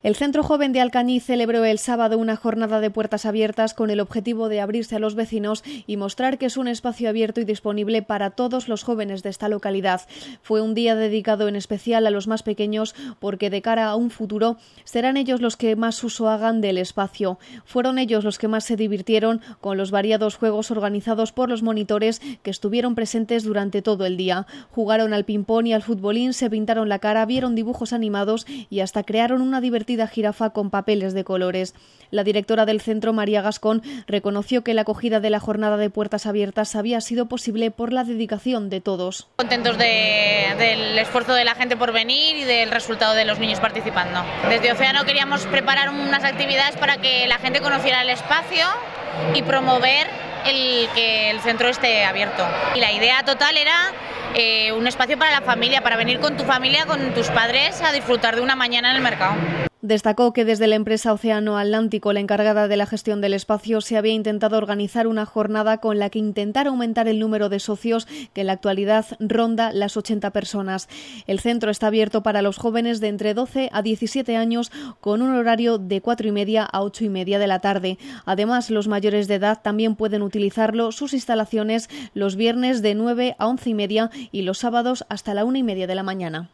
El Centro Joven de Alcañiz celebró el sábado una jornada de puertas abiertas con el objetivo de abrirse a los vecinos y mostrar que es un espacio abierto y disponible para todos los jóvenes de esta localidad. Fue un día dedicado en especial a los más pequeños porque de cara a un futuro serán ellos los que más uso hagan del espacio. Fueron ellos los que más se divirtieron con los variados juegos organizados por los monitores que estuvieron presentes durante todo el día. Jugaron al ping-pong y al futbolín, se pintaron la cara, vieron dibujos animados y hasta crearon una divertida divertida jirafa con papeles de colores. La directora del centro, María Gascón, reconoció que la acogida de la jornada de puertas abiertas había sido posible por la dedicación de todos. Contentos del esfuerzo de la gente por venir y del resultado de los niños participando. Desde Océano queríamos preparar unas actividades para que la gente conociera el espacio y promover el que el centro esté abierto. Y la idea total era eh, un espacio para la familia, para venir con tu familia, con tus padres a disfrutar de una mañana en el mercado. Destacó que desde la empresa Océano Atlántico, la encargada de la gestión del espacio, se había intentado organizar una jornada con la que intentar aumentar el número de socios, que en la actualidad ronda las 80 personas. El centro está abierto para los jóvenes de entre 12 a 17 años, con un horario de 4 y media a 8 y media de la tarde. Además, los mayores de edad también pueden utilizarlo sus instalaciones los viernes de 9 a 11 y media y los sábados hasta la 1 y media de la mañana.